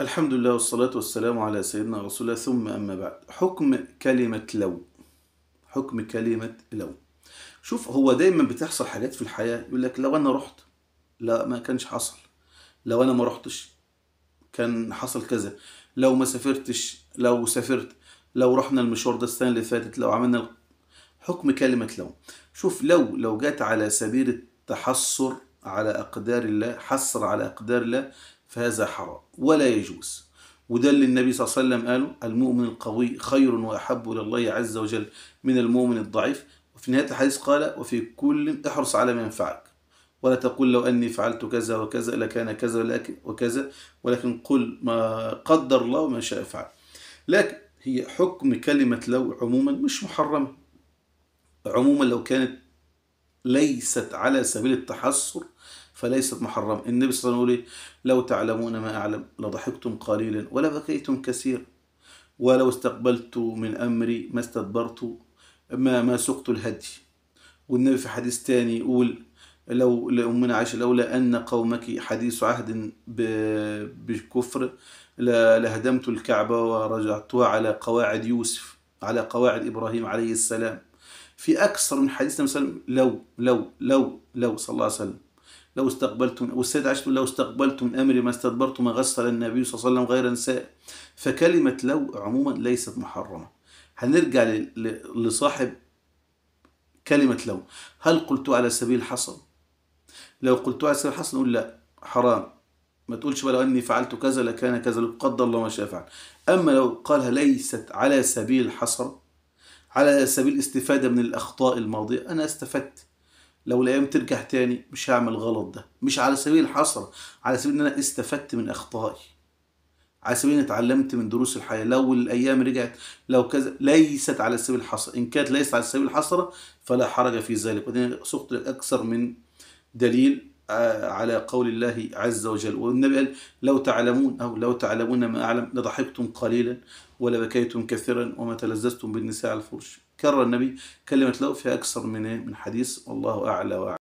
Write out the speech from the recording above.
الحمد لله والصلاة والسلام على سيدنا رسول الله ثم أما بعد حكم كلمة لو حكم كلمة لو شوف هو دايما بتحصل حاجات في الحياة يقول لك لو أنا رحت لا ما كانش حصل لو أنا ما رحتش كان حصل كذا لو ما سافرتش لو سافرت لو رحنا المشوار ده السنة اللي فاتت لو عملنا حكم كلمة لو شوف لو لو جت على سبيل التحصر على أقدار الله حصر على أقدار الله فهذا حرام ولا يجوز وده اللي النبي صلى الله عليه وسلم قاله المؤمن القوي خير وأحب إلى الله عز وجل من المؤمن الضعيف وفي نهاية الحديث قال وفي كل احرص على ما ينفعك ولا تقول لو أني فعلت كذا وكذا لكان كذا وكذا ولكن قل ما قدر الله وما شاء فعل لكن هي حكم كلمة لو عموما مش محرمة عموما لو كانت ليست على سبيل التحسر فليست محرم النبي صلى الله عليه وسلم يقول إيه؟ لو تعلمون ما أعلم لضحكتم قليلا ولبكيتم كثيرا ولو استقبلت من أمري ما استدبرت ما ما سقت الهدي والنبي في حديث تاني يقول لو لأمنا عائشة لولا أن قومك حديث عهد بكفر لهدمت الكعبة ورجعتها على قواعد يوسف على قواعد إبراهيم عليه السلام في أكثر من حديث النبي صلى الله عليه وسلم لو لو لو لو صلى الله عليه وسلم لو استقبلتم والسيدة عائشة لو استقبلتم أمري ما استدبرتم ما غسل النبي صلى الله عليه وسلم غير نساء فكلمة لو عموما ليست محرمة هنرجع لصاحب كلمة لو هل قلت على سبيل الحصر لو قلت على سبيل الحصر نقول لا حرام ما تقولش بقى لو أني فعلت كذا لكان كذا قدر الله ما شاء فعل أما لو قالها ليست على سبيل الحصر على سبيل الاستفادة من الأخطاء الماضية أنا استفدت لو الأيام ترجع تاني مش هعمل غلط ده مش على سبيل الحسرة على سبيل إن أنا استفدت من أخطائي على سبيل إن اتعلمت من دروس الحياة لو الأيام رجعت لو كذا ليست على سبيل الحسرة إن كانت ليست على سبيل الحسرة فلا حرج في ذلك وبعدين سقط أكثر من دليل على قول الله عز وجل والنبي قال لو تعلمون أو لو تعلمون ما أعلم لضحكتم قليلا ولبكيتم كثيرا وما تلذذتم بالنساء على الفرش كرر النبي كلمة لو في أكثر من من حديث والله أعلى وأعلى